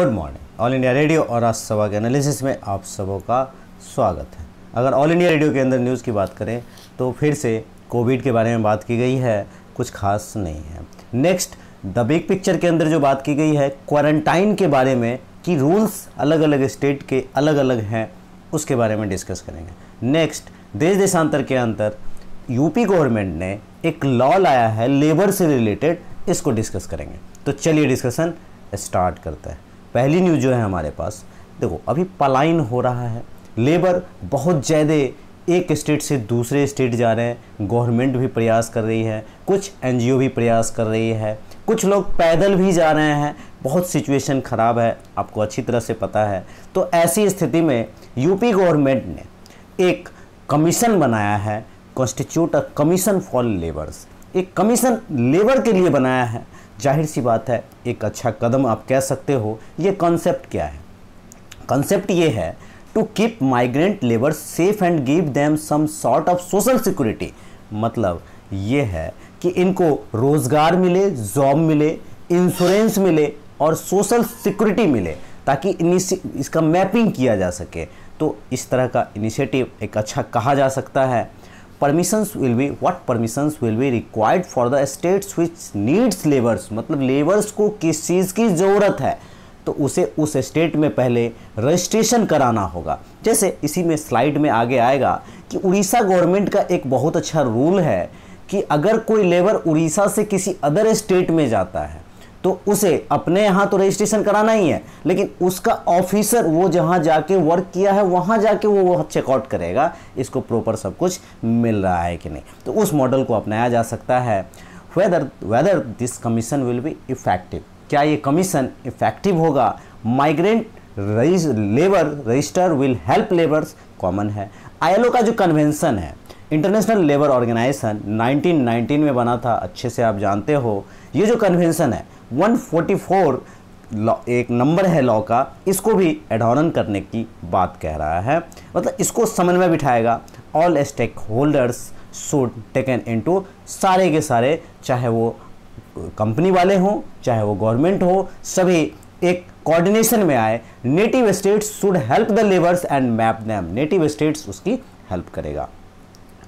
good morning All India Radio और आज सभा के एनालिसिस में आप सबों का स्वागत है अगर ऑल इंडिया रेडियो के अंदर न्यूज़ की बात करें तो फिर से कोविड के बारे में बात की गई है कुछ खास नहीं है नेक्स्ट द बिग पिक्चर के अंदर जो बात की गई है क्वारंटाइन के बारे में कि रूल्स अलग अलग स्टेट के अलग अलग हैं उसके बारे में डिस्कस करेंगे नेक्स्ट देश देशांतर के अंतर यूपी गवर्नमेंट ने एक लॉ लाया है लेबर से रिलेटेड इसको डिस्कस करेंगे तो चलिए डिस्कशन स्टार्ट करते हैं पहली न्यूज़ जो है हमारे पास देखो अभी पलायन हो रहा है लेबर बहुत ज़्यादा एक स्टेट से दूसरे स्टेट जा रहे हैं गवर्नमेंट भी प्रयास कर रही है कुछ एनजीओ भी प्रयास कर रही है कुछ लोग पैदल भी जा रहे हैं बहुत सिचुएशन ख़राब है आपको अच्छी तरह से पता है तो ऐसी स्थिति में यूपी गवर्नमेंट ने एक कमीशन बनाया है constitute a commission for labours एक कमीशन लेबर के लिए बनाया है जाहिर सी बात है एक अच्छा कदम आप कह सकते हो ये कॉन्सेप्ट क्या है कॉन्सेप्ट ये है to keep migrant labour safe and give them some sort of social security मतलब ये है कि इनको रोज़गार मिले जॉब मिले इंश्योरेंस मिले और सोशल सिक्योरिटी मिले ताकि इसका मैपिंग किया जा सके तो इस तरह का इनिशिएटिव एक अच्छा कहा जा सकता है permissions will be what permissions will be required for the states which needs labours मतलब लेबर्स को किस चीज़ की ज़रूरत है तो उसे उस स्टेट में पहले रजिस्ट्रेशन कराना होगा जैसे इसी में स्लाइड में आगे आएगा कि उड़ीसा गवर्नमेंट का एक बहुत अच्छा रूल है कि अगर कोई लेबर उड़ीसा से किसी अदर स्टेट में जाता है तो उसे अपने यहाँ तो रजिस्ट्रेशन कराना ही है लेकिन उसका ऑफिसर वो जहाँ जाके वर्क किया है वहाँ जाके वो वो चेकआउट करेगा इसको प्रॉपर सब कुछ मिल रहा है कि नहीं तो उस मॉडल को अपनाया जा सकता है whether whether this commission will be effective क्या ये कमीशन इफेक्टिव होगा migrant labour register will help labours common है आईएलओ का जो कन्वेंसन है इंटरनेशनल लेबर ऑर्गेनाइजेशन 1919 में बना था अच्छे से आप जानते हो ये जो कन्वेंशन है 144 एक नंबर है लॉ का इसको भी एडॉर्न करने की बात कह रहा है मतलब इसको समन्वय बिठाएगा all stakeholders should taken in सारे के सारे चाहे वो कंपनी वाले हों चाहे वो गवर्नमेंट हो सभी एक कोऑर्डिनेशन में आए native states should help the labours and map them native states उसकी हेल्प करेगा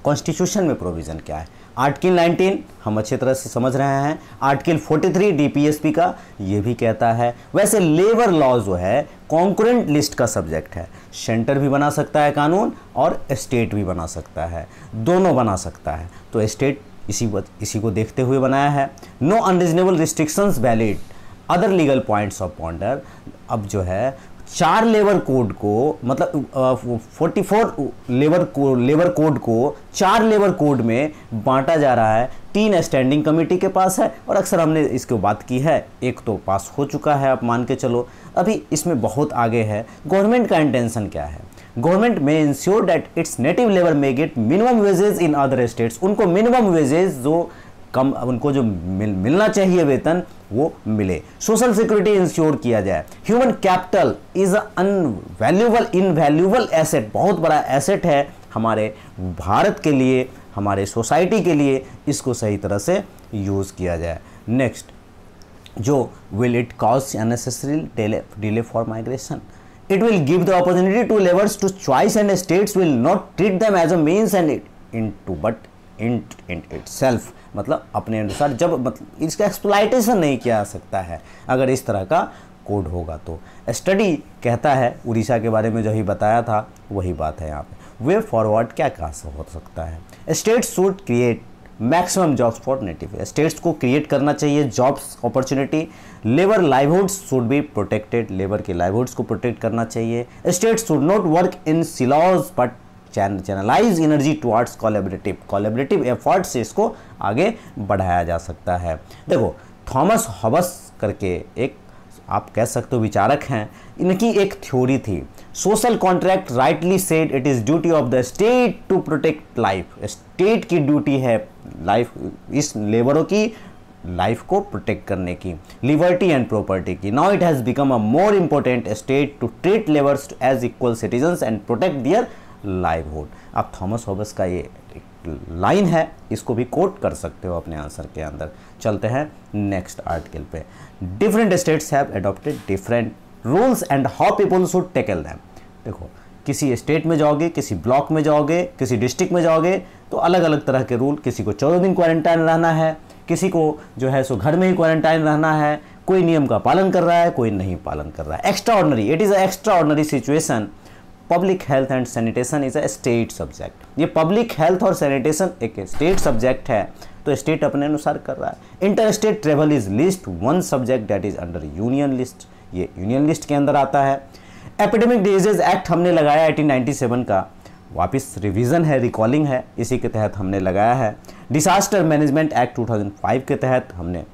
कॉन्स्टिट्यूशन में प्रोविज़न क्या है आर्टिकल 19 हम अच्छे तरह से समझ रहे हैं आर्टिकल 43 डीपीएसपी का ये भी कहता है वैसे लेबर लॉ जो है कॉन्क्रेंट लिस्ट का सब्जेक्ट है सेंटर भी बना सकता है कानून और स्टेट भी बना सकता है दोनों बना सकता है तो स्टेट इसी इसी को देखते हुए बनाया है no unreasonable restrictions valid other legal points of ponder अब जो है चार लेबर कोड को मतलब फोर्टी फोर लेबर को लेबर कोड को चार लेबर कोड में बांटा जा रहा है तीन स्टैंडिंग कमेटी के पास है और अक्सर हमने इसके बात की है एक तो पास हो चुका है आप मान के चलो अभी इसमें बहुत आगे है गवर्नमेंट का इंटेंशन क्या है गवर्नमेंट में ensure that its native labour may get minimum wages in other states उनको मिनिमम वेजेज जो कम उनको जो मिल, मिलना चाहिए वेतन वो मिले सोशल सिक्योरिटी इंश्योर किया जाए human capital is an in invaluable asset बहुत बड़ा एसेट है हमारे भारत के लिए हमारे सोसाइटी के लिए इसको सही तरह से यूज़ किया जाए नेक्स्ट जो will it cause unnecessary delay for migration it will give the opportunity to labours to choice and states will not treat them as a means and in to but end end itself मतलब अपने अनुसार जब मतलब इसका exploitation नहीं किया जा सकता है अगर इस तरह का कोड होगा तो स्टडी कहता है उड़ीसा के बारे में जो ही बताया था वही बात है यहाँ पे वे फॉरवर्ड क्या कहाँ से हो सकता है state should create maximum jobs for native states को क्रिएट करना चाहिए jobs opportunity labour livelihoods should be protected labour के लाइवहुड्स को प्रोटेक्ट करना चाहिए states should not work in silos but channelise energy towards collaborative collaborative effort से इसको आगे बढ़ाया जा सकता है देखो थॉमस हॉबस करके एक आप कह सकते हो विचारक हैं इनकी एक थ्योरी थी social contract rightly said it is duty of the state to protect life state की ड्यूटी है लाइफ इस लेबरों की लाइफ को प्रोटेक्ट करने की लिबर्टी एंड प्रॉपर्टी की now it has become a more important state to treat labours as equal citizens and protect their livelihood अब थॉमस होबस का ये लाइन है इसको भी कोट कर सकते हो अपने आंसर के अंदर चलते हैं नेक्स्ट आर्टिकल पे different states have adopted different rules and how people should tackle them देखो किसी स्टेट में जाओगे किसी ब्लॉक में जाओगे किसी डिस्ट्रिक्ट में जाओगे तो अलग अलग तरह के रूल किसी को चौदह दिन क्वारंटाइन रहना है किसी को जो है सो घर में ही क्वारंटाइन रहना है कोई नियम का पालन कर रहा है कोई नहीं पालन कर रहा है extraordinary it is a extraordinary situation public health and sanitation is a state subject ये पब्लिक हेल्थ और सैनिटेशन एक स्टेट सब्जेक्ट है तो स्टेट अपने अनुसार कर रहा है inter state travel is list one subject that is under union list ये यूनियन लिस्ट के अंदर आता है एपिडेमिक डिजीज एक्ट हमने लगाया 1897 का वापस रिवीजन है रिकॉलिंग है इसी के तहत हमने लगाया है डिसास्टर मैनेजमेंट एक्ट 2005 के तहत हमने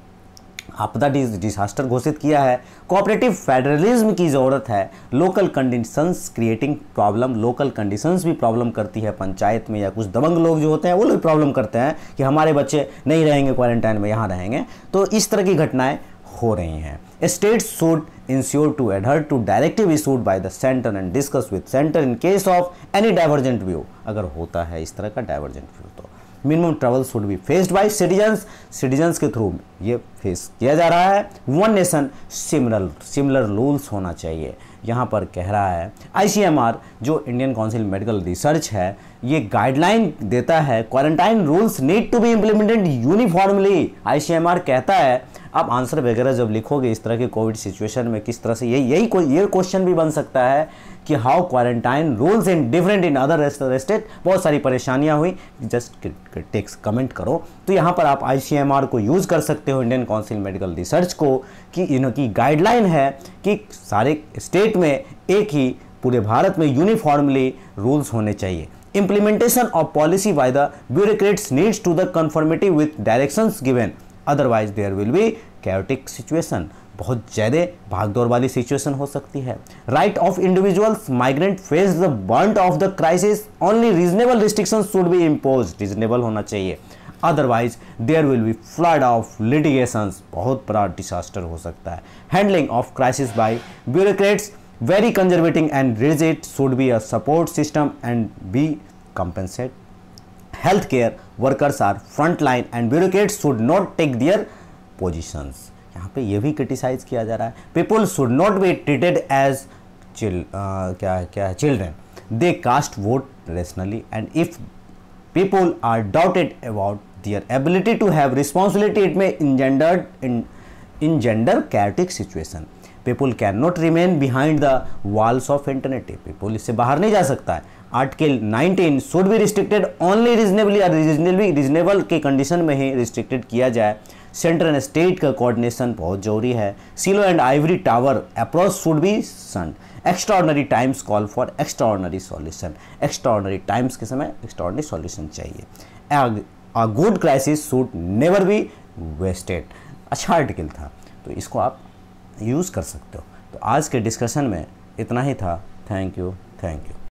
आपदा डिजास्टर घोषित किया है कोऑपरेटिव फेडरलिज्म की ज़रूरत है local conditions creating problem local conditions भी प्रॉब्लम करती है पंचायत में या कुछ दबंग लोग जो होते हैं वो लोग प्रॉब्लम करते हैं कि हमारे बच्चे नहीं रहेंगे क्वारंटाइन में यहाँ रहेंगे तो इस तरह की घटनाएँ हो रही हैं state should ensure to adhere to directive issued by the centre and discuss with centre in case of any divergent view अगर होता है इस तरह का डाइवर्जेंट व्यू तो minimum travel should be faced by citizens citizens के through ये face किया जा रहा है one nation similar similar rules होना चाहिए यहाँ पर कह रहा है आईसीएमआर जो इंडियन काउंसिल मेडिकल रिसर्च है ये गाइडलाइन देता है quarantine rules need to be implemented uniformly ICMR कहता है आप आंसर वगैरह जब लिखोगे इस तरह के कोविड सिचुएशन में किस तरह से यही यही कोई ये क्वेश्चन भी बन सकता है कि how quarantine rules in different in other state बहुत सारी परेशानियां हुई जस्ट टेक्स कमेंट करो तो यहाँ पर आप आई को यूज़ कर सकते हो इंडियन काउंसिल मेडिकल रिसर्च को कि इनकी गाइडलाइन है कि सारे स्टेट में एक ही पूरे भारत में यूनिफॉर्मली रूल्स होने चाहिए implementation of policy by the bureaucrats needs to the conformity with direction given otherwise there will be chaotic situation बहुत ज़्यादा भागदौड़ वाली सिचुएशन हो सकती है right of individuals migrant face the brunt of the crisis only reasonable restriction should be impose reasonable होना चाहिए otherwise there will be flood of litigation बहुत बड़ा डिसास्टर हो सकता है handling of crisis by bureaucrats very कंजर्वेटिंग and rigid should be a support system and be compensate health workers are front line and bureaucrats should not take their positions यहाँ पे ये भी criticize किया जा रहा है people should not be treated as चिल क्या क्या है children they cast vote rationally and if people are doubted about their ability to have responsibility it may engendered in gender chaotic situation people can not remain behind the walls of internet people इससे बाहर नहीं जा सकता है article 19 should be restricted only reasonably reasonably reasonable के condition में ही restricted किया जाए सेंट्रल एंड स्टेट का कोऑर्डिनेशन बहुत जरूरी है silo and ivory tower approach should be shun extraordinary times call for extraordinary solution extraordinary times के समय एक्स्ट्राऑर्डनरी सॉल्यूशन चाहिए a good crisis should never be wasted अच्छा आर्टिकल था तो इसको आप यूज़ कर सकते हो तो आज के डिस्कशन में इतना ही था थैंक यू थैंक यू